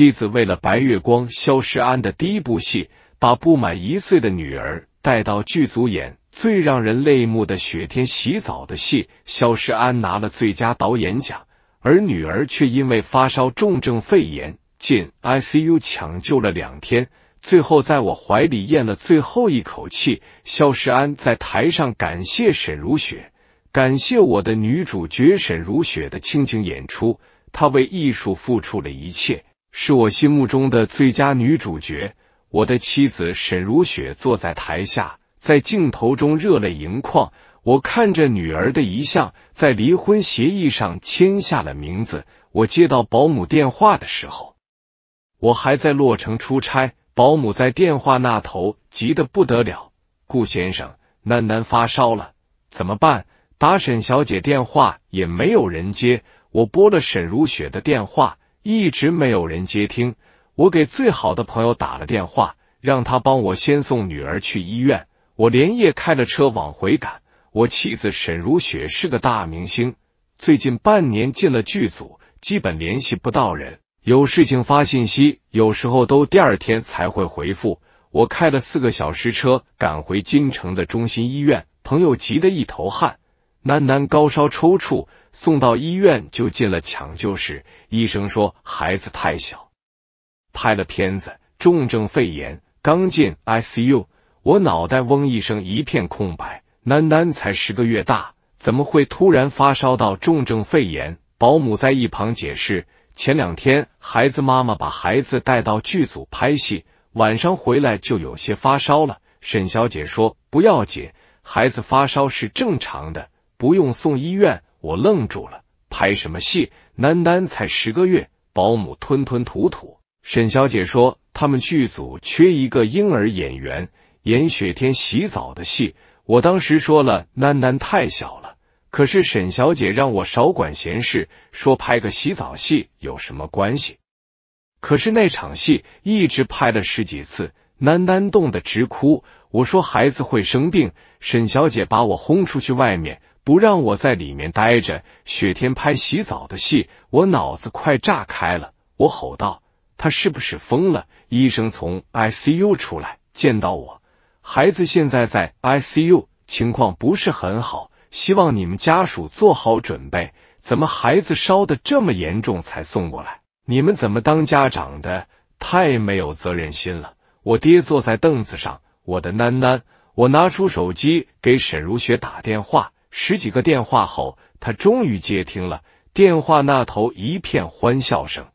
妻子为了白月光肖时安的第一部戏，把不满一岁的女儿带到剧组演最让人泪目的雪天洗澡的戏。肖时安拿了最佳导演奖，而女儿却因为发烧重症肺炎进 ICU 抢救了两天，最后在我怀里咽了最后一口气。肖时安在台上感谢沈如雪，感谢我的女主角沈如雪的倾情演出，她为艺术付出了一切。是我心目中的最佳女主角。我的妻子沈如雪坐在台下，在镜头中热泪盈眶。我看着女儿的遗像，在离婚协议上签下了名字。我接到保姆电话的时候，我还在洛城出差。保姆在电话那头急得不得了：“顾先生，囡囡发烧了，怎么办？打沈小姐电话也没有人接。我拨了沈如雪的电话。”一直没有人接听，我给最好的朋友打了电话，让他帮我先送女儿去医院。我连夜开了车往回赶。我妻子沈如雪是个大明星，最近半年进了剧组，基本联系不到人，有事情发信息，有时候都第二天才会回复。我开了四个小时车赶回京城的中心医院，朋友急得一头汗。楠楠高烧抽搐，送到医院就进了抢救室。医生说孩子太小，拍了片子，重症肺炎，刚进 ICU。我脑袋嗡一声，一片空白。楠楠才十个月大，怎么会突然发烧到重症肺炎？保姆在一旁解释：前两天孩子妈妈把孩子带到剧组拍戏，晚上回来就有些发烧了。沈小姐说不要紧，孩子发烧是正常的。不用送医院，我愣住了。拍什么戏？囡囡才十个月，保姆吞吞吐吐。沈小姐说他们剧组缺一个婴儿演员，演雪天洗澡的戏。我当时说了，囡囡太小了。可是沈小姐让我少管闲事，说拍个洗澡戏有什么关系？可是那场戏一直拍了十几次，囡囡冻得直哭。我说孩子会生病，沈小姐把我轰出去外面。不让我在里面待着，雪天拍洗澡的戏，我脑子快炸开了！我吼道：“他是不是疯了？”医生从 ICU 出来，见到我，孩子现在在 ICU，情况不是很好，希望你们家属做好准备。怎么孩子烧的这么严重才送过来？你们怎么当家长的，太没有责任心了！我爹坐在凳子上，我的囡囡，我拿出手机给沈如雪打电话。十几个电话后，他终于接听了。电话那头一片欢笑声。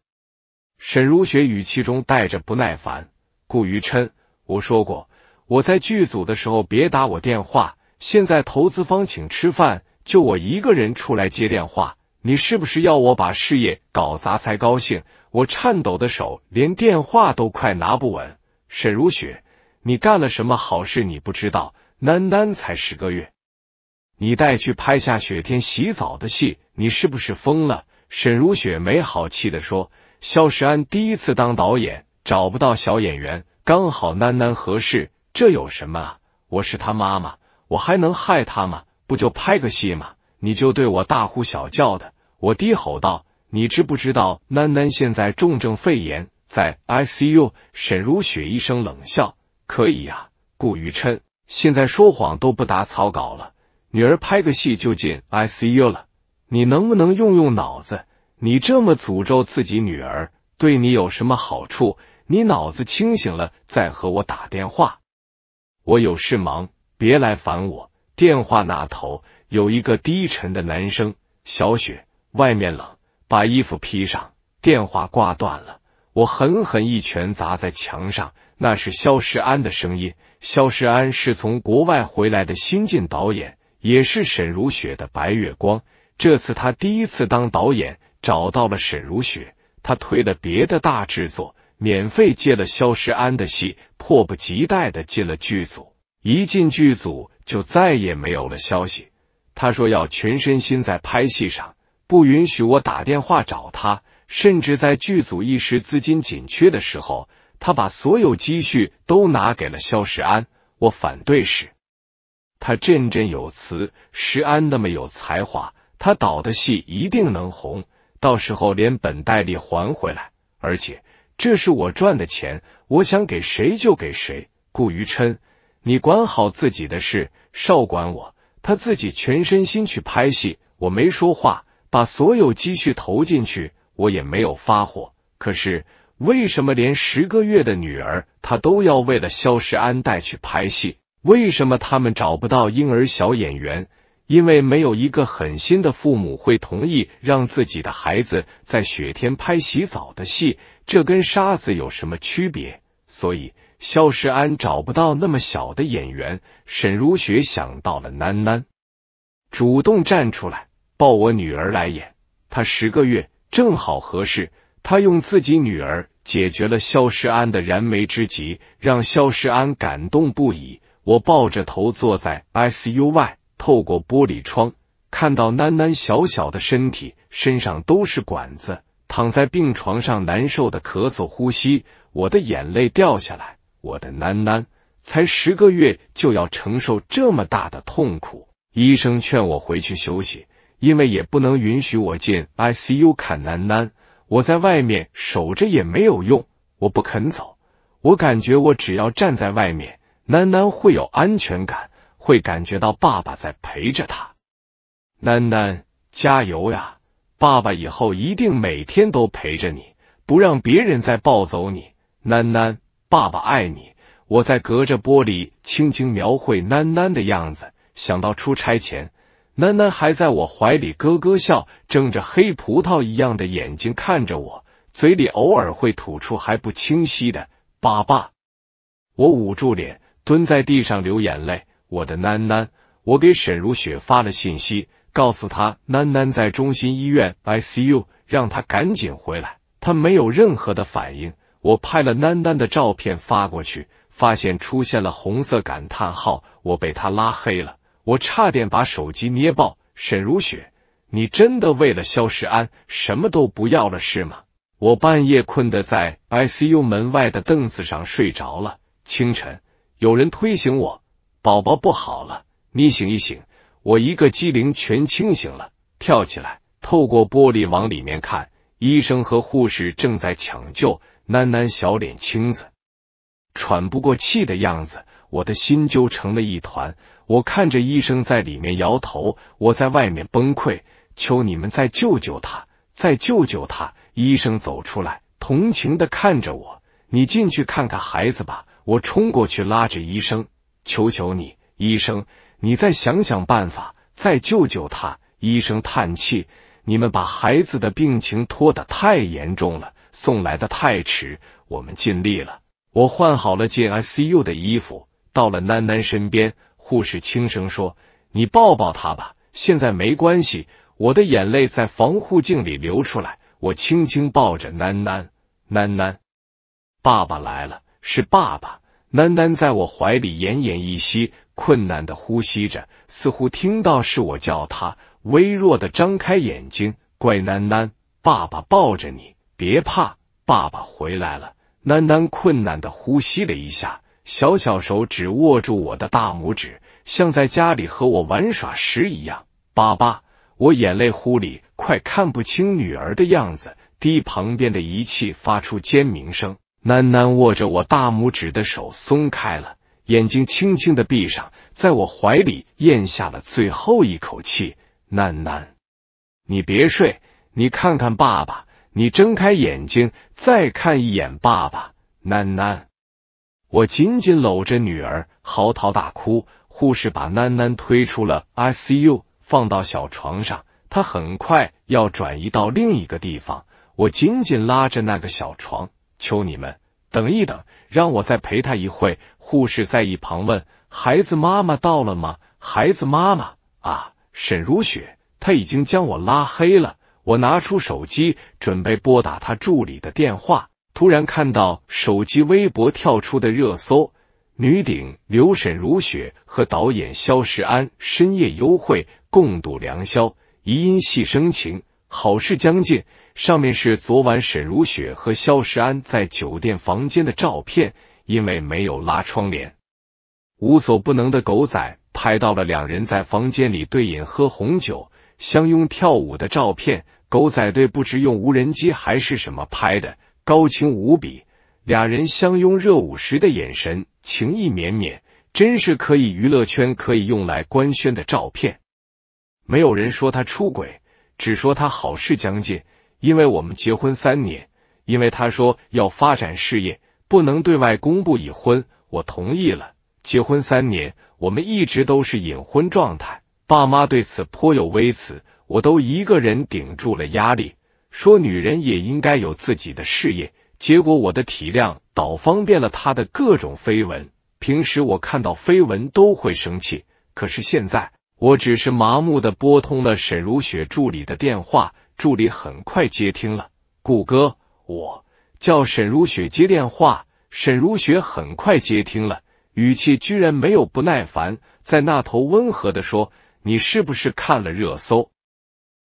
沈如雪语气中带着不耐烦：“顾于琛，我说过我在剧组的时候别打我电话。现在投资方请吃饭，就我一个人出来接电话，你是不是要我把事业搞砸才高兴？”我颤抖的手连电话都快拿不稳。沈如雪，你干了什么好事？你不知道？楠楠才十个月。你带去拍下雪天洗澡的戏？你是不是疯了？沈如雪没好气的说：“肖时安第一次当导演，找不到小演员，刚好囡囡合适，这有什么啊？我是他妈妈，我还能害他吗？不就拍个戏吗？你就对我大呼小叫的！”我低吼道：“你知不知道囡囡现在重症肺炎，在 ICU？” 沈如雪一声冷笑：“可以呀，顾雨琛，现在说谎都不打草稿了。”女儿拍个戏就进 ICU 了，你能不能用用脑子？你这么诅咒自己女儿，对你有什么好处？你脑子清醒了再和我打电话，我有事忙，别来烦我。电话那头有一个低沉的男声：“小雪，外面冷，把衣服披上。”电话挂断了，我狠狠一拳砸在墙上。那是肖时安的声音。肖时安是从国外回来的新晋导演。也是沈如雪的白月光。这次他第一次当导演，找到了沈如雪，他推了别的大制作，免费接了肖时安的戏，迫不及待的进了剧组。一进剧组就再也没有了消息。他说要全身心在拍戏上，不允许我打电话找他，甚至在剧组一时资金紧缺的时候，他把所有积蓄都拿给了肖时安。我反对时。他振振有词，石安那么有才华，他导的戏一定能红，到时候连本带利还回来。而且这是我赚的钱，我想给谁就给谁。顾于琛，你管好自己的事，少管我。他自己全身心去拍戏，我没说话，把所有积蓄投进去，我也没有发火。可是为什么连十个月的女儿，他都要为了肖石安带去拍戏？为什么他们找不到婴儿小演员？因为没有一个狠心的父母会同意让自己的孩子在雪天拍洗澡的戏，这跟沙子有什么区别？所以肖时安找不到那么小的演员。沈如雪想到了囡囡，主动站出来抱我女儿来演，她十个月正好合适。她用自己女儿解决了肖时安的燃眉之急，让肖时安感动不已。我抱着头坐在 ICU 外，透过玻璃窗看到囡囡小小的身体，身上都是管子，躺在病床上难受的咳嗽呼吸。我的眼泪掉下来，我的囡囡才十个月就要承受这么大的痛苦。医生劝我回去休息，因为也不能允许我进 ICU 看囡囡。我在外面守着也没有用，我不肯走。我感觉我只要站在外面。楠楠会有安全感，会感觉到爸爸在陪着他。楠楠，加油呀！爸爸以后一定每天都陪着你，不让别人再抱走你。楠楠，爸爸爱你。我在隔着玻璃轻轻描绘楠楠的样子，想到出差前，楠楠还在我怀里咯咯笑，睁着黑葡萄一样的眼睛看着我，嘴里偶尔会吐出还不清晰的“爸爸”。我捂住脸。蹲在地上流眼泪，我的囡囡，我给沈如雪发了信息，告诉她囡囡在中心医院 ICU，让她赶紧回来。她没有任何的反应，我拍了囡囡的照片发过去，发现出现了红色感叹号，我被她拉黑了，我差点把手机捏爆。沈如雪，你真的为了肖世安什么都不要了是吗？我半夜困得在 ICU 门外的凳子上睡着了，清晨。有人推醒我，宝宝不好了，你醒一醒！我一个机灵，全清醒了，跳起来，透过玻璃往里面看，医生和护士正在抢救，囡囡小脸青紫，喘不过气的样子，我的心揪成了一团。我看着医生在里面摇头，我在外面崩溃，求你们再救救他，再救救他！医生走出来，同情的看着我，你进去看看孩子吧。我冲过去，拉着医生，求求你，医生，你再想想办法，再救救他。医生叹气：“你们把孩子的病情拖得太严重了，送来的太迟，我们尽力了。”我换好了进 ICU 的衣服，到了囡囡身边，护士轻声说：“你抱抱他吧，现在没关系。”我的眼泪在防护镜里流出来，我轻轻抱着囡囡，囡囡，爸爸来了。是爸爸，囡囡在我怀里奄奄一息，困难的呼吸着，似乎听到是我叫他，微弱的张开眼睛。乖囡囡，爸爸抱着你，别怕，爸爸回来了。囡囡困难的呼吸了一下，小小手指握住我的大拇指，像在家里和我玩耍时一样。爸爸，我眼泪糊里，快看不清女儿的样子。低旁边的仪器发出尖鸣声。囡囡握着我大拇指的手松开了，眼睛轻轻的闭上，在我怀里咽下了最后一口气。囡囡。你别睡，你看看爸爸，你睁开眼睛，再看一眼爸爸。囡囡。我紧紧搂着女儿，嚎啕大哭。护士把囡囡推出了 ICU，放到小床上，她很快要转移到另一个地方。我紧紧拉着那个小床。求你们等一等，让我再陪他一会。护士在一旁问：“孩子妈妈到了吗？”孩子妈妈啊，沈如雪，他已经将我拉黑了。我拿出手机准备拨打他助理的电话，突然看到手机微博跳出的热搜：女顶刘沈如雪和导演肖时安深夜幽会，共度良宵，疑因戏生情，好事将近。上面是昨晚沈如雪和肖时安在酒店房间的照片，因为没有拉窗帘，无所不能的狗仔拍到了两人在房间里对饮喝红酒、相拥跳舞的照片。狗仔队不知用无人机还是什么拍的，高清无比。俩人相拥热舞时的眼神，情意绵绵，真是可以娱乐圈可以用来官宣的照片。没有人说他出轨，只说他好事将近。因为我们结婚三年，因为他说要发展事业，不能对外公布已婚，我同意了。结婚三年，我们一直都是隐婚状态，爸妈对此颇有微词，我都一个人顶住了压力，说女人也应该有自己的事业。结果我的体谅倒方便了他的各种绯闻。平时我看到绯闻都会生气，可是现在我只是麻木的拨通了沈如雪助理的电话。助理很快接听了，顾哥，我叫沈如雪接电话。沈如雪很快接听了，语气居然没有不耐烦，在那头温和的说：“你是不是看了热搜？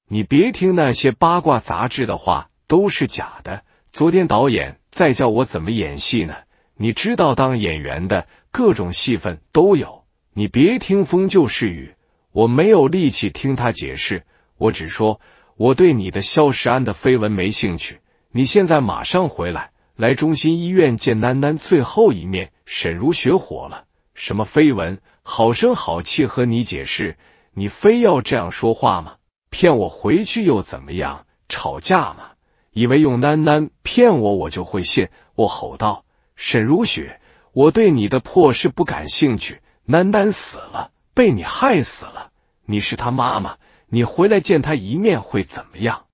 你别听那些八卦杂志的话，都是假的。昨天导演在叫我怎么演戏呢？你知道当演员的各种戏份都有。你别听风就是雨，我没有力气听他解释，我只说。”我对你的肖时安的绯闻没兴趣，你现在马上回来，来中心医院见囡囡最后一面。沈如雪火了，什么绯闻？好声好气和你解释，你非要这样说话吗？骗我回去又怎么样？吵架吗？以为用囡囡骗我，我就会信？我吼道：“沈如雪，我对你的破事不感兴趣。囡囡死了，被你害死了，你是他妈妈。”你回来见他一面会怎么样？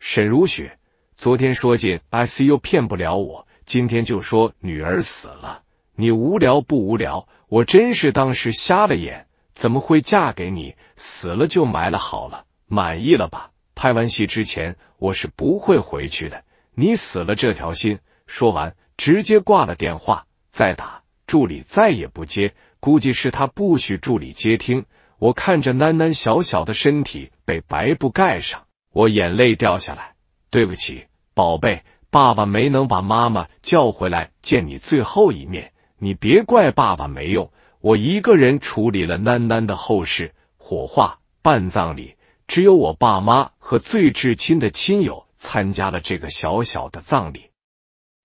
沈如雪昨天说进 ICU 骗不了我，今天就说女儿死了，你无聊不无聊？我真是当时瞎了眼，怎么会嫁给你？死了就埋了好了，满意了吧？拍完戏之前我是不会回去的，你死了这条心。说完直接挂了电话，再打助理再也不接，估计是他不许助理接听。我看着囡囡小小的身体被白布盖上，我眼泪掉下来。对不起，宝贝，爸爸没能把妈妈叫回来见你最后一面，你别怪爸爸没用。我一个人处理了囡囡的后事，火化、办葬礼，只有我爸妈和最至亲的亲友参加了这个小小的葬礼。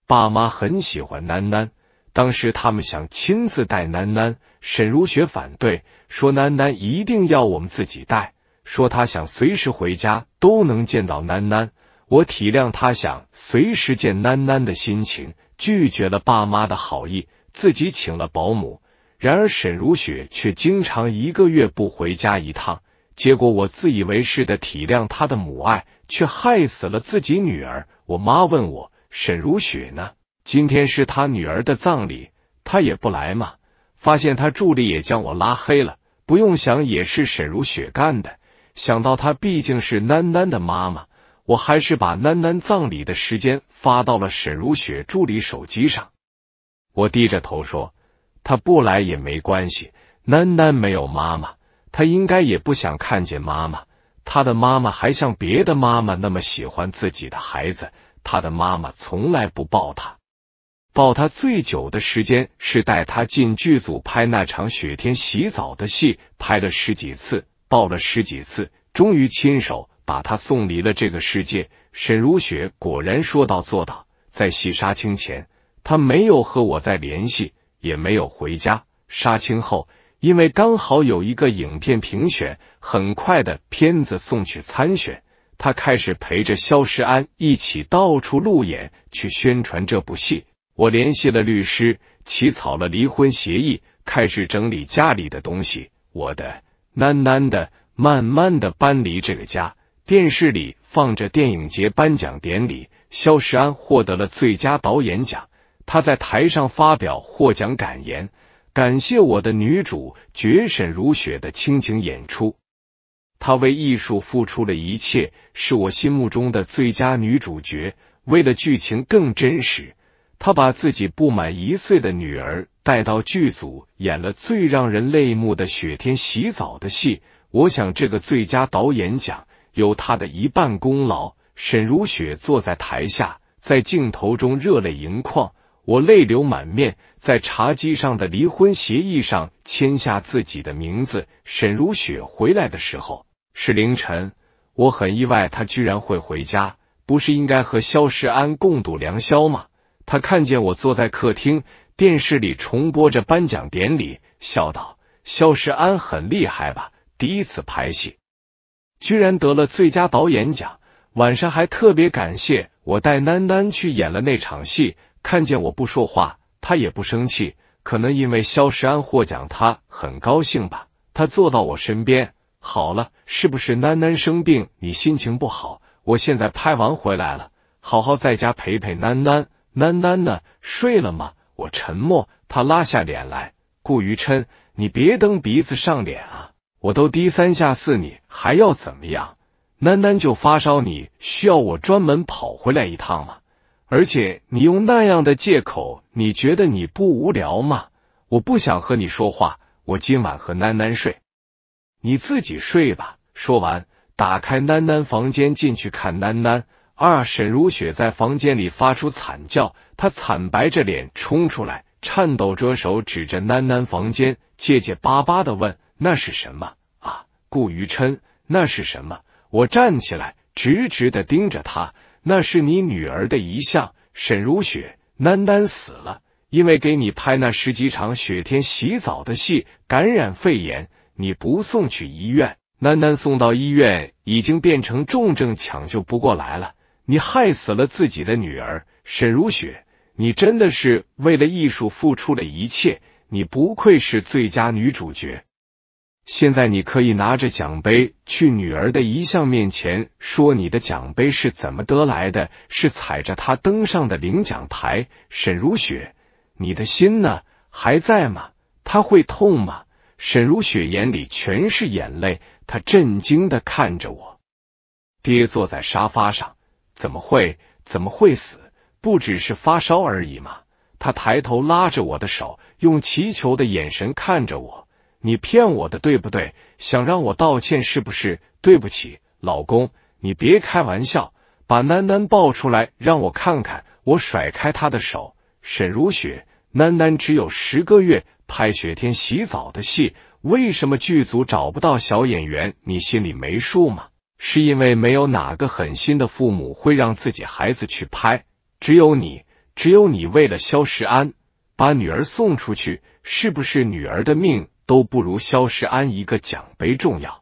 爸妈很喜欢囡囡。当时他们想亲自带囡囡，沈如雪反对，说囡囡一定要我们自己带，说她想随时回家都能见到囡囡。我体谅她想随时见囡囡的心情，拒绝了爸妈的好意，自己请了保姆。然而沈如雪却经常一个月不回家一趟，结果我自以为是的体谅她的母爱，却害死了自己女儿。我妈问我，沈如雪呢？今天是他女儿的葬礼，他也不来嘛。发现他助理也将我拉黑了，不用想，也是沈如雪干的。想到他毕竟是囡囡的妈妈，我还是把囡囡葬礼的时间发到了沈如雪助理手机上。我低着头说：“他不来也没关系，囡囡没有妈妈，他应该也不想看见妈妈。他的妈妈还像别的妈妈那么喜欢自己的孩子，他的妈妈从来不抱他。”抱他最久的时间是带他进剧组拍那场雪天洗澡的戏，拍了十几次，抱了十几次，终于亲手把他送离了这个世界。沈如雪果然说到做到，在戏杀青前，他没有和我再联系，也没有回家。杀青后，因为刚好有一个影片评选，很快的片子送去参选，他开始陪着肖时安一起到处路演去宣传这部戏。我联系了律师，起草了离婚协议，开始整理家里的东西。我的，喃喃的，慢慢的搬离这个家。电视里放着电影节颁奖典礼，肖时安获得了最佳导演奖。他在台上发表获奖感言，感谢我的女主角沈如雪的倾情演出。他为艺术付出了一切，是我心目中的最佳女主角。为了剧情更真实。他把自己不满一岁的女儿带到剧组，演了最让人泪目的雪天洗澡的戏。我想，这个最佳导演奖有他的一半功劳。沈如雪坐在台下，在镜头中热泪盈眶，我泪流满面，在茶几上的离婚协议上签下自己的名字。沈如雪回来的时候是凌晨，我很意外，他居然会回家，不是应该和肖时安共度良宵吗？他看见我坐在客厅，电视里重播着颁奖典礼，笑道：“肖时安很厉害吧？第一次拍戏，居然得了最佳导演奖。晚上还特别感谢我带囡囡去演了那场戏。看见我不说话，他也不生气，可能因为肖时安获奖，他很高兴吧？他坐到我身边，好了，是不是囡囡生病？你心情不好？我现在拍完回来了，好好在家陪陪囡囡。”囡囡呢？睡了吗？我沉默。他拉下脸来。顾于琛，你别蹬鼻子上脸啊！我都低三下四，你还要怎么样？囡囡就发烧，你需要我专门跑回来一趟吗？而且你用那样的借口，你觉得你不无聊吗？我不想和你说话，我今晚和囡囡睡，你自己睡吧。说完，打开囡囡房间，进去看囡囡。二沈如雪在房间里发出惨叫，她惨白着脸冲出来，颤抖着手指着囡囡房间，结结巴巴的问：“那是什么啊？”顾于琛，那是什么？我站起来，直直的盯着他：“那是你女儿的遗像。”沈如雪，囡囡死了，因为给你拍那十几场雪天洗澡的戏，感染肺炎，你不送去医院，囡囡送到医院已经变成重症，抢救不过来了。你害死了自己的女儿沈如雪，你真的是为了艺术付出了一切，你不愧是最佳女主角。现在你可以拿着奖杯去女儿的遗像面前，说你的奖杯是怎么得来的，是踩着她登上的领奖台。沈如雪，你的心呢还在吗？她会痛吗？沈如雪眼里全是眼泪，她震惊的看着我，爹坐在沙发上。怎么会怎么会死？不只是发烧而已嘛！他抬头拉着我的手，用祈求的眼神看着我。你骗我的对不对？想让我道歉是不是？对不起，老公，你别开玩笑，把囡囡抱出来让我看看。我甩开他的手。沈如雪，囡囡只有十个月，拍雪天洗澡的戏，为什么剧组找不到小演员？你心里没数吗？是因为没有哪个狠心的父母会让自己孩子去拍，只有你，只有你为了肖时安把女儿送出去，是不是女儿的命都不如肖时安一个奖杯重要？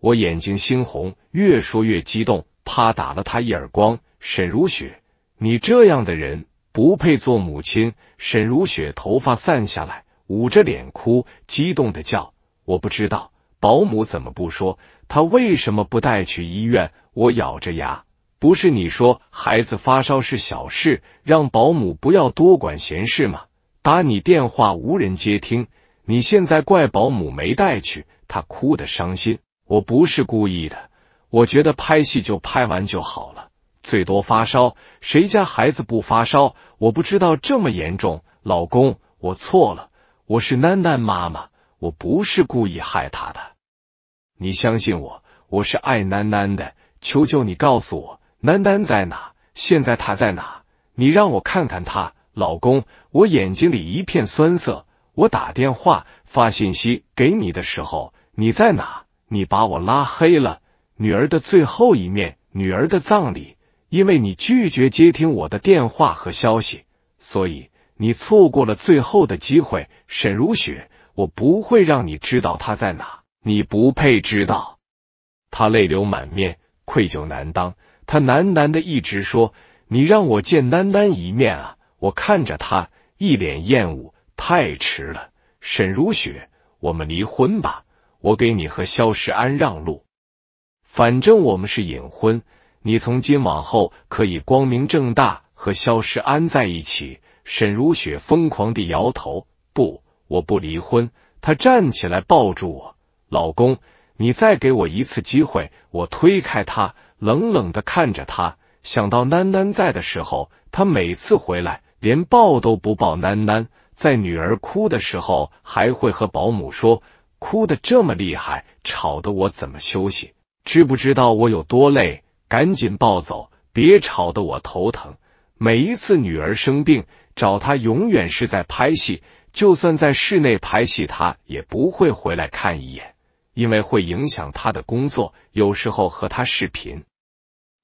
我眼睛猩红，越说越激动，啪打了他一耳光。沈如雪，你这样的人不配做母亲。沈如雪头发散下来，捂着脸哭，激动的叫：“我不知道。”保姆怎么不说？他为什么不带去医院？我咬着牙，不是你说孩子发烧是小事，让保姆不要多管闲事吗？打你电话无人接听，你现在怪保姆没带去，他哭的伤心。我不是故意的，我觉得拍戏就拍完就好了，最多发烧，谁家孩子不发烧？我不知道这么严重，老公，我错了，我是楠楠妈妈。我不是故意害他的，你相信我，我是爱楠楠的，求求你告诉我楠楠在哪，现在她在哪？你让我看看她，老公，我眼睛里一片酸涩。我打电话发信息给你的时候，你在哪？你把我拉黑了。女儿的最后一面，女儿的葬礼，因为你拒绝接听我的电话和消息，所以你错过了最后的机会，沈如雪。我不会让你知道他在哪，你不配知道。他泪流满面，愧疚难当。他喃喃的一直说：“你让我见丹丹一面啊！”我看着他，一脸厌恶。太迟了，沈如雪，我们离婚吧，我给你和肖时安让路。反正我们是隐婚，你从今往后可以光明正大和肖时安在一起。沈如雪疯狂地摇头，不。我不离婚，他站起来抱住我，老公，你再给我一次机会。我推开他，冷冷的看着他。想到囡囡在的时候，他每次回来连抱都不抱囡囡，在女儿哭的时候，还会和保姆说：“哭的这么厉害，吵得我怎么休息？知不知道我有多累？赶紧抱走，别吵得我头疼。”每一次女儿生病，找他永远是在拍戏。就算在室内拍戏，他也不会回来看一眼，因为会影响他的工作。有时候和他视频，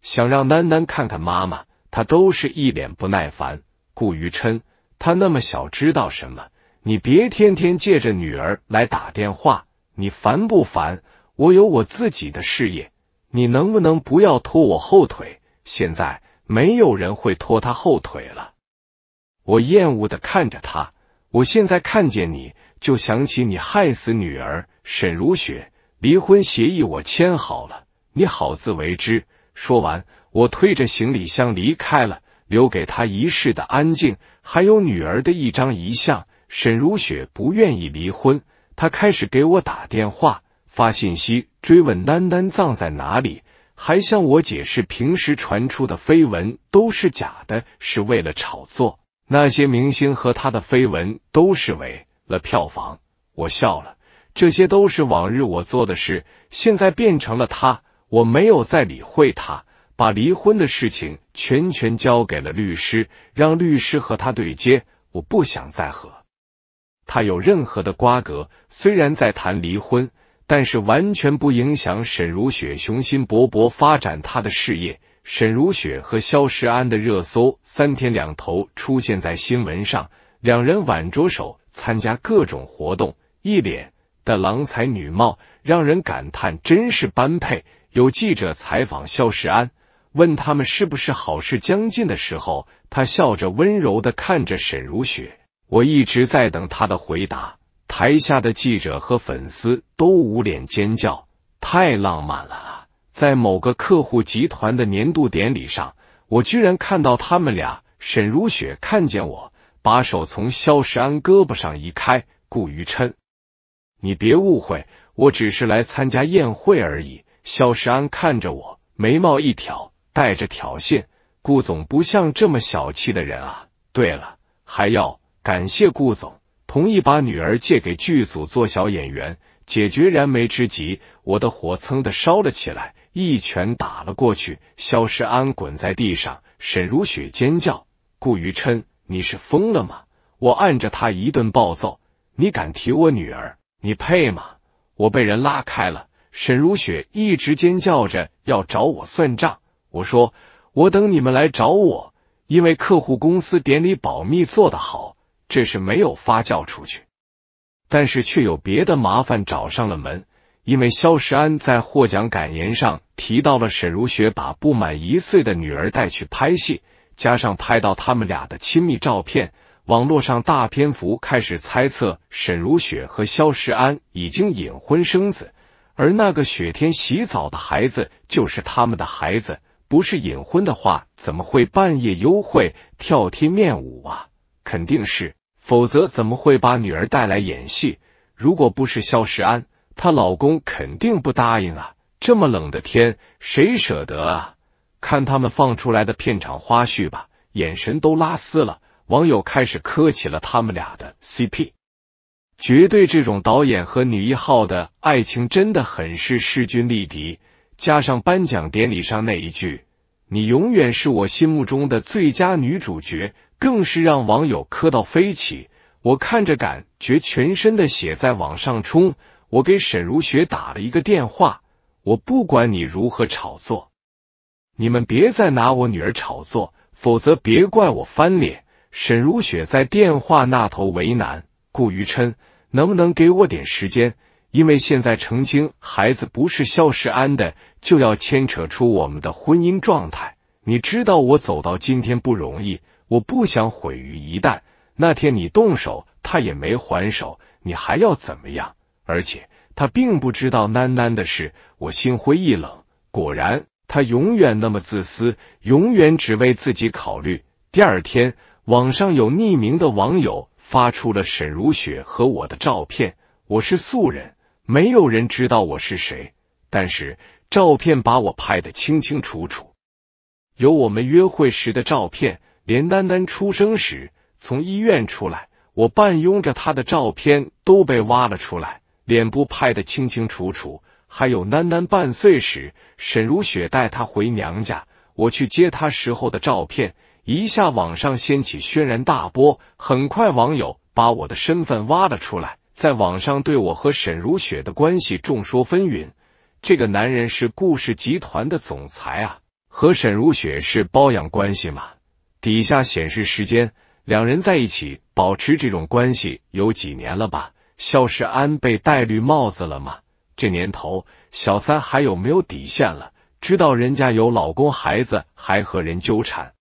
想让丹丹看看妈妈，他都是一脸不耐烦。顾于琛，他那么小，知道什么？你别天天借着女儿来打电话，你烦不烦？我有我自己的事业，你能不能不要拖我后腿？现在没有人会拖他后腿了。我厌恶的看着他。我现在看见你就想起你害死女儿沈如雪，离婚协议我签好了，你好自为之。说完，我推着行李箱离开了，留给他一世的安静，还有女儿的一张遗像。沈如雪不愿意离婚，她开始给我打电话、发信息，追问丹丹葬在哪里，还向我解释平时传出的绯闻都是假的，是为了炒作。那些明星和他的绯闻都是为了票房，我笑了。这些都是往日我做的事，现在变成了他，我没有再理会他，把离婚的事情全权交给了律师，让律师和他对接。我不想再和他有任何的瓜葛。虽然在谈离婚，但是完全不影响沈如雪雄心勃勃发展他的事业。沈如雪和肖时安的热搜三天两头出现在新闻上，两人挽着手参加各种活动，一脸的郎才女貌，让人感叹真是般配。有记者采访肖时安，问他们是不是好事将近的时候，他笑着温柔的看着沈如雪，我一直在等他的回答。台下的记者和粉丝都捂脸尖叫，太浪漫了。在某个客户集团的年度典礼上，我居然看到他们俩。沈如雪看见我，把手从肖时安胳膊上移开。顾于琛，你别误会，我只是来参加宴会而已。肖时安看着我，眉毛一挑，带着挑衅：“顾总不像这么小气的人啊！”对了，还要感谢顾总同意把女儿借给剧组做小演员，解决燃眉之急。我的火噌的烧了起来。一拳打了过去，肖世安滚在地上，沈如雪尖叫：“顾于琛，你是疯了吗？我按着他一顿暴揍，你敢提我女儿，你配吗？”我被人拉开了，沈如雪一直尖叫着要找我算账。我说：“我等你们来找我，因为客户公司典礼保密做得好，这是没有发酵出去，但是却有别的麻烦找上了门。”因为肖时安在获奖感言上提到了沈如雪把不满一岁的女儿带去拍戏，加上拍到他们俩的亲密照片，网络上大篇幅开始猜测沈如雪和肖时安已经隐婚生子，而那个雪天洗澡的孩子就是他们的孩子。不是隐婚的话，怎么会半夜幽会跳贴面舞啊？肯定是，否则怎么会把女儿带来演戏？如果不是肖时安。她老公肯定不答应啊！这么冷的天，谁舍得啊？看他们放出来的片场花絮吧，眼神都拉丝了。网友开始磕起了他们俩的 CP，绝对这种导演和女一号的爱情真的很是势均力敌。加上颁奖典礼上那一句“你永远是我心目中的最佳女主角”，更是让网友磕到飞起。我看着感觉全身的血在往上冲。我给沈如雪打了一个电话，我不管你如何炒作，你们别再拿我女儿炒作，否则别怪我翻脸。沈如雪在电话那头为难，顾于琛，能不能给我点时间？因为现在澄清孩子不是肖世安的，就要牵扯出我们的婚姻状态。你知道我走到今天不容易，我不想毁于一旦。那天你动手，他也没还手，你还要怎么样？而且他并不知道囡囡的事，我心灰意冷。果然，他永远那么自私，永远只为自己考虑。第二天，网上有匿名的网友发出了沈如雪和我的照片。我是素人，没有人知道我是谁，但是照片把我拍得清清楚楚，有我们约会时的照片，连丹丹出生时从医院出来，我半拥着她的照片都被挖了出来。脸部拍的清清楚楚，还有囡囡半岁时，沈如雪带她回娘家，我去接她时候的照片，一下网上掀起轩然大波。很快，网友把我的身份挖了出来，在网上对我和沈如雪的关系众说纷纭。这个男人是顾氏集团的总裁啊，和沈如雪是包养关系嘛？底下显示时间，两人在一起保持这种关系有几年了吧？肖世安被戴绿帽子了吗？这年头，小三还有没有底线了？知道人家有老公孩子，还和人纠缠，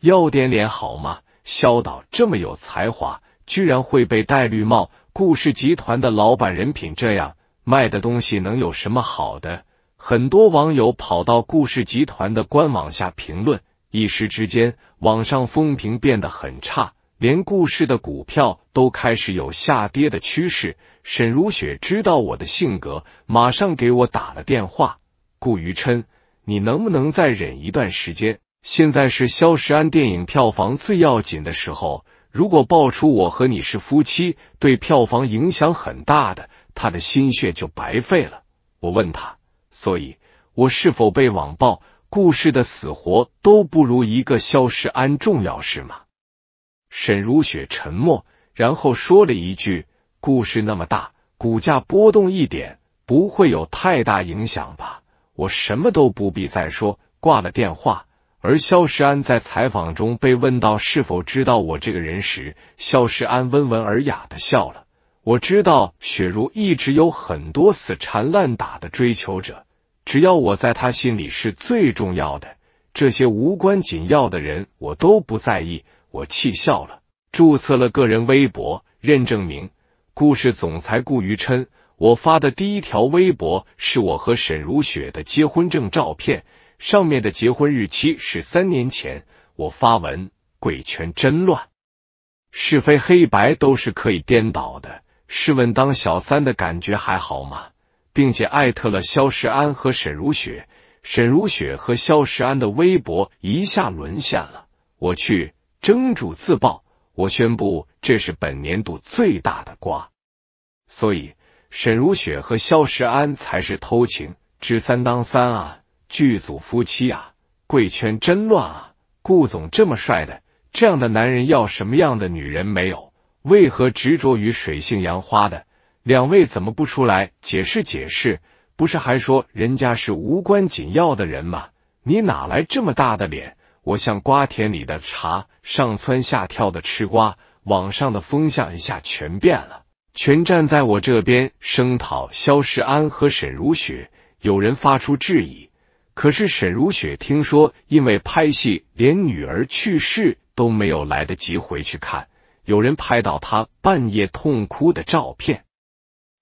要点脸好吗？肖导这么有才华，居然会被戴绿帽？顾氏集团的老板人品这样，卖的东西能有什么好的？很多网友跑到顾氏集团的官网下评论，一时之间，网上风评变得很差。连顾氏的股票都开始有下跌的趋势。沈如雪知道我的性格，马上给我打了电话：“顾于琛，你能不能再忍一段时间？现在是肖时安电影票房最要紧的时候，如果爆出我和你是夫妻，对票房影响很大的，他的心血就白费了。”我问他：“所以，我是否被网暴？顾氏的死活都不如一个肖时安重要是吗？”沈如雪沉默，然后说了一句：“故事那么大，股价波动一点不会有太大影响吧？”我什么都不必再说，挂了电话。而肖时安在采访中被问到是否知道我这个人时，肖时安温文尔雅的笑了。我知道雪茹一直有很多死缠烂打的追求者，只要我在他心里是最重要的，这些无关紧要的人我都不在意。我气笑了，注册了个人微博，认证名：故事总裁顾于琛。我发的第一条微博是我和沈如雪的结婚证照片，上面的结婚日期是三年前。我发文：鬼圈真乱，是非黑白都是可以颠倒的。试问，当小三的感觉还好吗？并且艾特了肖时安和沈如雪。沈如雪和肖时安的微博一下沦陷了，我去。蒸主自爆，我宣布这是本年度最大的瓜。所以沈如雪和肖时安才是偷情，之三当三啊！剧组夫妻啊，贵圈真乱啊！顾总这么帅的，这样的男人要什么样的女人没有？为何执着于水性杨花的？两位怎么不出来解释解释？不是还说人家是无关紧要的人吗？你哪来这么大的脸？我像瓜田里的茶，上蹿下跳的吃瓜。网上的风向一下全变了，全站在我这边声讨肖时安和沈如雪。有人发出质疑，可是沈如雪听说因为拍戏，连女儿去世都没有来得及回去看。有人拍到他半夜痛哭的照片，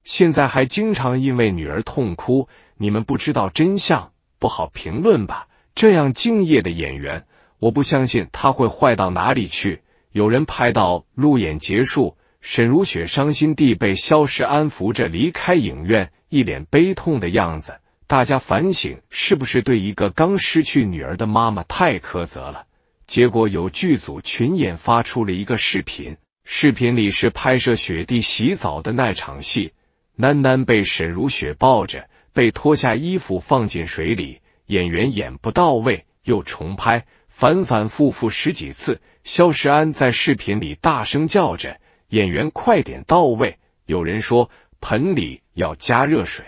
现在还经常因为女儿痛哭。你们不知道真相，不好评论吧？这样敬业的演员。我不相信他会坏到哪里去。有人拍到路演结束，沈如雪伤心地被肖时安扶着离开影院，一脸悲痛的样子。大家反省是不是对一个刚失去女儿的妈妈太苛责了？结果有剧组群演发出了一个视频，视频里是拍摄雪地洗澡的那场戏，囡囡被沈如雪抱着，被脱下衣服放进水里，演员演不到位，又重拍。反反复复十几次，肖时安在视频里大声叫着：“演员快点到位！”有人说：“盆里要加热水，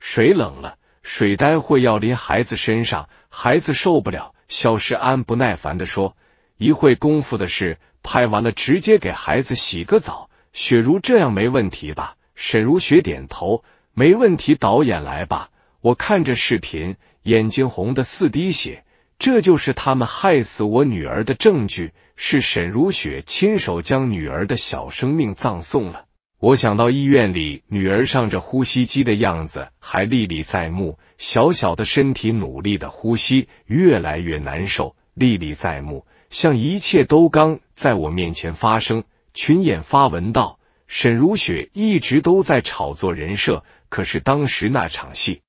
水冷了，水待会要淋孩子身上，孩子受不了。”肖时安不耐烦的说：“一会功夫的事，拍完了直接给孩子洗个澡。”雪茹这样没问题吧？沈如雪点头：“没问题，导演来吧。”我看着视频，眼睛红的四滴血。这就是他们害死我女儿的证据，是沈如雪亲手将女儿的小生命葬送了。我想到医院里女儿上着呼吸机的样子，还历历在目，小小的身体努力的呼吸，越来越难受，历历在目，像一切都刚在我面前发生。群演发文道：“沈如雪一直都在炒作人设，可是当时那场戏，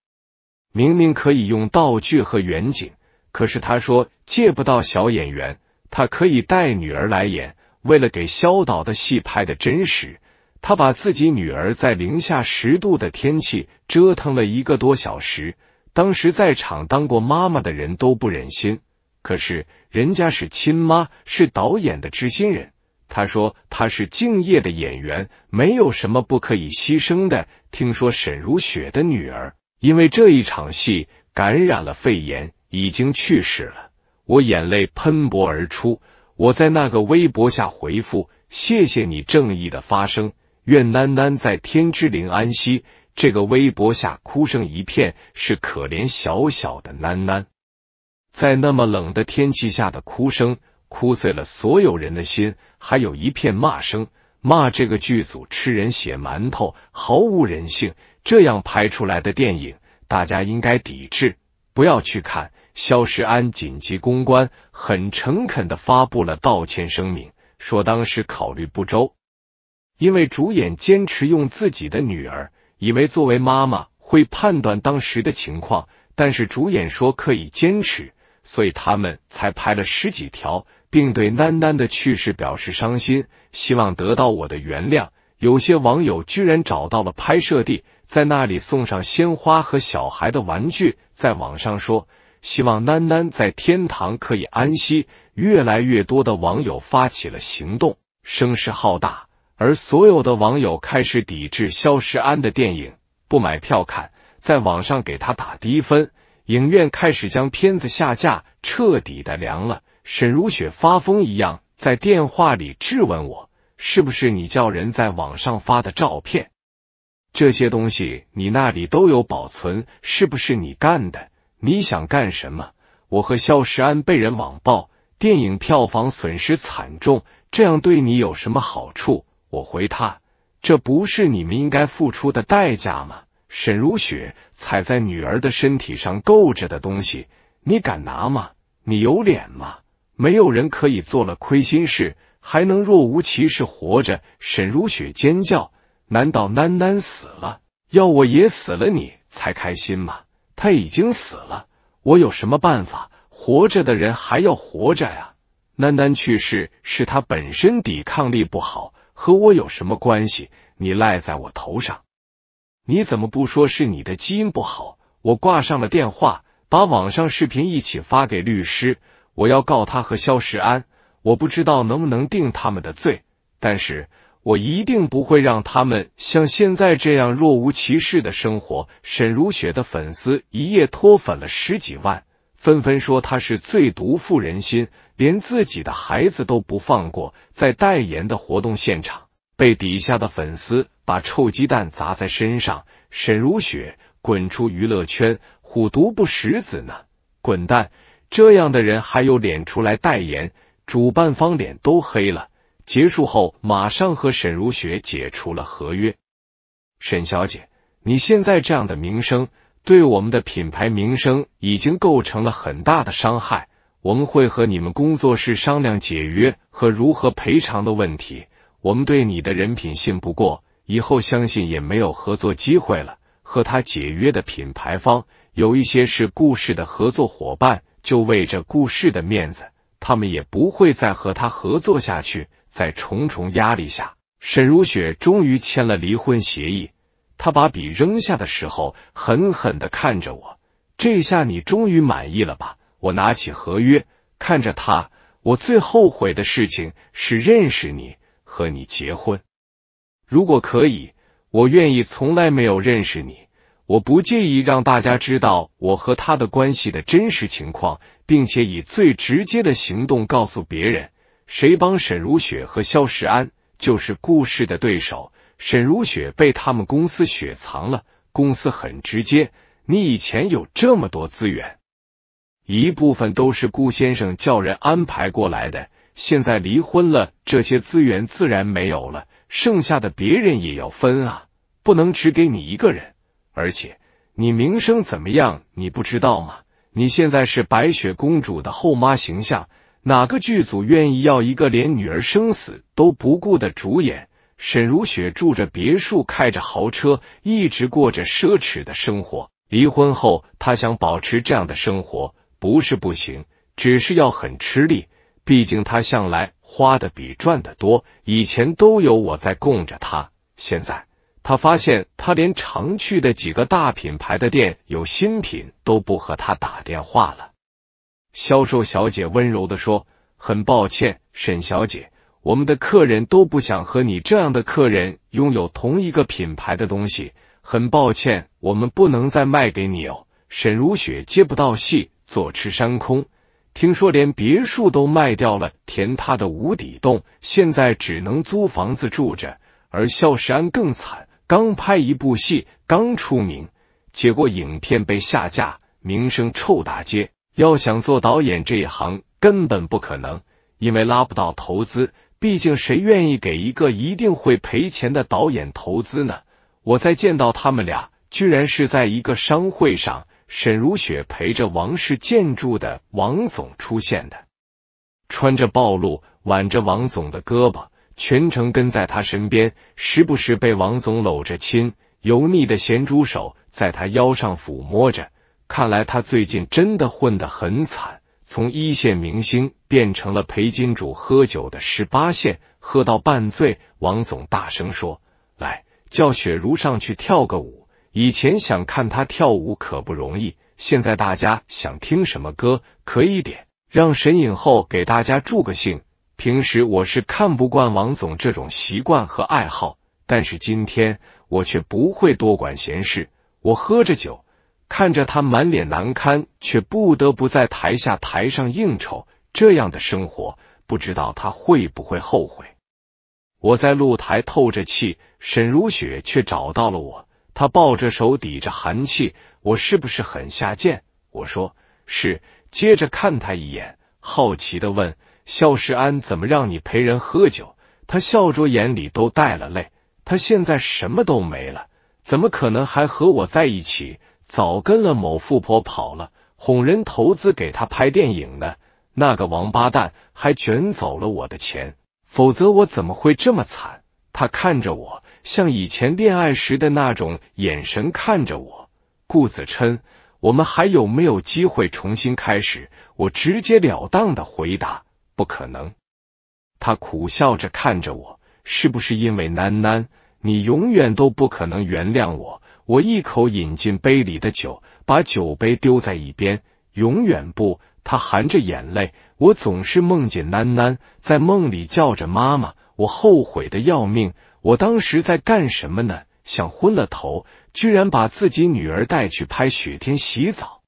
明明可以用道具和远景。”可是他说借不到小演员，他可以带女儿来演。为了给肖导的戏拍的真实，他把自己女儿在零下十度的天气折腾了一个多小时。当时在场当过妈妈的人都不忍心，可是人家是亲妈，是导演的知心人。他说他是敬业的演员，没有什么不可以牺牲的。听说沈如雪的女儿因为这一场戏感染了肺炎。已经去世了，我眼泪喷薄而出。我在那个微博下回复：“谢谢你正义的发声，愿囡囡在天之灵安息。”这个微博下哭声一片，是可怜小小的囡囡，在那么冷的天气下的哭声，哭碎了所有人的心。还有一片骂声，骂这个剧组吃人血馒头，毫无人性。这样拍出来的电影，大家应该抵制，不要去看。肖时安紧急公关，很诚恳的发布了道歉声明，说当时考虑不周，因为主演坚持用自己的女儿，以为作为妈妈会判断当时的情况，但是主演说可以坚持，所以他们才拍了十几条，并对囡囡的去世表示伤心，希望得到我的原谅。有些网友居然找到了拍摄地，在那里送上鲜花和小孩的玩具，在网上说。希望囡囡在天堂可以安息。越来越多的网友发起了行动，声势浩大，而所有的网友开始抵制肖时安的电影，不买票看，在网上给他打低分。影院开始将片子下架，彻底的凉了。沈如雪发疯一样在电话里质问我：“是不是你叫人在网上发的照片？这些东西你那里都有保存，是不是你干的？”你想干什么？我和肖时安被人网暴，电影票房损失惨重，这样对你有什么好处？我回他，这不是你们应该付出的代价吗？沈如雪踩在女儿的身体上够着的东西，你敢拿吗？你有脸吗？没有人可以做了亏心事还能若无其事活着。沈如雪尖叫，难道囡囡死了？要我也死了，你才开心吗？他已经死了，我有什么办法？活着的人还要活着呀！丹丹去世是他本身抵抗力不好，和我有什么关系？你赖在我头上，你怎么不说是你的基因不好？我挂上了电话，把网上视频一起发给律师，我要告他和肖时安。我不知道能不能定他们的罪，但是。我一定不会让他们像现在这样若无其事的生活。沈如雪的粉丝一夜脱粉了十几万，纷纷说她是最毒妇人心，连自己的孩子都不放过。在代言的活动现场，被底下的粉丝把臭鸡蛋砸在身上，沈如雪滚出娱乐圈，虎毒不食子呢，滚蛋！这样的人还有脸出来代言？主办方脸都黑了。结束后，马上和沈如雪解除了合约。沈小姐，你现在这样的名声，对我们的品牌名声已经构成了很大的伤害。我们会和你们工作室商量解约和如何赔偿的问题。我们对你的人品信不过，以后相信也没有合作机会了。和他解约的品牌方有一些是故事的合作伙伴，就为着故事的面子，他们也不会再和他合作下去。在重重压力下，沈如雪终于签了离婚协议。她把笔扔下的时候，狠狠的看着我。这下你终于满意了吧？我拿起合约，看着他。我最后悔的事情是认识你和你结婚。如果可以，我愿意从来没有认识你。我不介意让大家知道我和他的关系的真实情况，并且以最直接的行动告诉别人。谁帮沈如雪和肖时安，就是顾氏的对手。沈如雪被他们公司雪藏了，公司很直接。你以前有这么多资源，一部分都是顾先生叫人安排过来的。现在离婚了，这些资源自然没有了，剩下的别人也要分啊，不能只给你一个人。而且你名声怎么样，你不知道吗？你现在是白雪公主的后妈形象。哪个剧组愿意要一个连女儿生死都不顾的主演？沈如雪住着别墅，开着豪车，一直过着奢侈的生活。离婚后，她想保持这样的生活，不是不行，只是要很吃力。毕竟她向来花的比赚的多，以前都有我在供着她。现在，她发现她连常去的几个大品牌的店有新品都不和她打电话了。销售小姐温柔的说：“很抱歉，沈小姐，我们的客人都不想和你这样的客人拥有同一个品牌的东西。很抱歉，我们不能再卖给你哦。”沈如雪接不到戏，坐吃山空，听说连别墅都卖掉了，填他的无底洞，现在只能租房子住着。而肖时安更惨，刚拍一部戏，刚出名，结果影片被下架，名声臭大街。要想做导演这一行根本不可能，因为拉不到投资。毕竟谁愿意给一个一定会赔钱的导演投资呢？我在见到他们俩，居然是在一个商会上，沈如雪陪着王氏建筑的王总出现的，穿着暴露，挽着王总的胳膊，全程跟在他身边，时不时被王总搂着亲，油腻的咸猪手在他腰上抚摸着。看来他最近真的混得很惨，从一线明星变成了陪金主喝酒的十八线，喝到半醉。王总大声说：“来，叫雪茹上去跳个舞。以前想看她跳舞可不容易，现在大家想听什么歌可以点，让神影后给大家助个兴。平时我是看不惯王总这种习惯和爱好，但是今天我却不会多管闲事。我喝着酒。”看着他满脸难堪，却不得不在台下台上应酬，这样的生活，不知道他会不会后悔？我在露台透着气，沈如雪却找到了我，她抱着手抵着寒气，我是不是很下贱？我说是，接着看他一眼，好奇的问：肖世安怎么让你陪人喝酒？他笑着，眼里都带了泪。他现在什么都没了，怎么可能还和我在一起？早跟了某富婆跑了，哄人投资给他拍电影呢。那个王八蛋还卷走了我的钱，否则我怎么会这么惨？他看着我，像以前恋爱时的那种眼神看着我。顾子琛，我们还有没有机会重新开始？我直截了当的回答：不可能。他苦笑着看着我，是不是因为囡囡，你永远都不可能原谅我？我一口饮进杯里的酒，把酒杯丢在一边。永远不，他含着眼泪。我总是梦见囡囡在梦里叫着妈妈。我后悔的要命。我当时在干什么呢？想昏了头，居然把自己女儿带去拍雪天洗澡。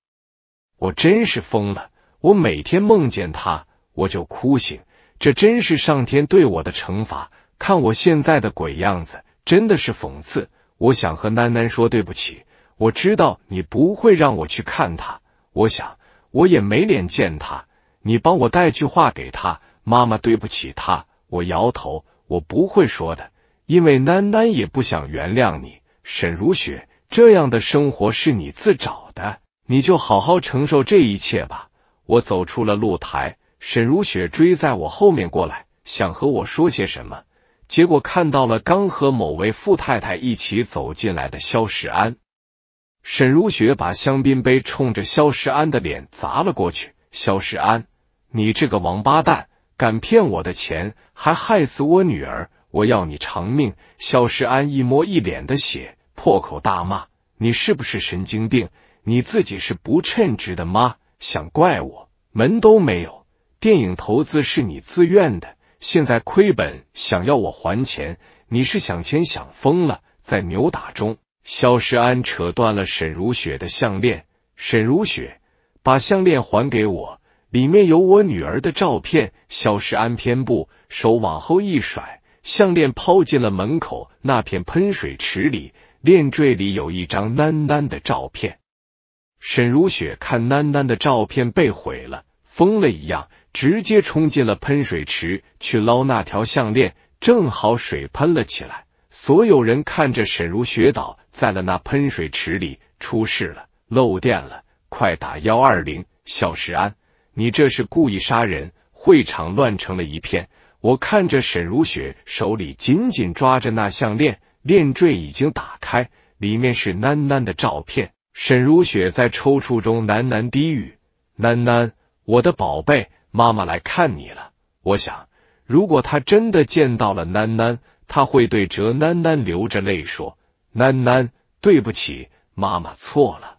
我真是疯了。我每天梦见他，我就哭醒。这真是上天对我的惩罚。看我现在的鬼样子，真的是讽刺。我想和囡囡说对不起，我知道你不会让我去看他，我想我也没脸见他，你帮我带句话给他，妈妈对不起他。我摇头，我不会说的，因为囡囡也不想原谅你。沈如雪，这样的生活是你自找的，你就好好承受这一切吧。我走出了露台，沈如雪追在我后面过来，想和我说些什么。结果看到了刚和某位富太太一起走进来的肖时安，沈如雪把香槟杯冲着肖时安的脸砸了过去。肖时安，你这个王八蛋，敢骗我的钱，还害死我女儿，我要你偿命！肖时安一摸一脸的血，破口大骂：“你是不是神经病？你自己是不称职的妈，想怪我，门都没有！电影投资是你自愿的。”现在亏本，想要我还钱？你是想钱想疯了！在扭打中，肖时安扯断了沈如雪的项链。沈如雪，把项链还给我，里面有我女儿的照片。肖时安偏不，手往后一甩，项链抛进了门口那片喷水池里。链坠里有一张囡囡的照片。沈如雪看囡囡的照片被毁了。疯了一样，直接冲进了喷水池去捞那条项链，正好水喷了起来。所有人看着沈如雪倒在了那喷水池里，出事了，漏电了，快打幺二零！肖时安，你这是故意杀人！会场乱成了一片。我看着沈如雪手里紧紧抓着那项链，链坠已经打开，里面是囡囡的照片。沈如雪在抽搐中喃喃低语：“囡囡，我的宝贝，妈妈来看你了。我想，如果他真的见到了囡囡，他会对哲囡囡流着泪说：“囡囡，对不起，妈妈错了。”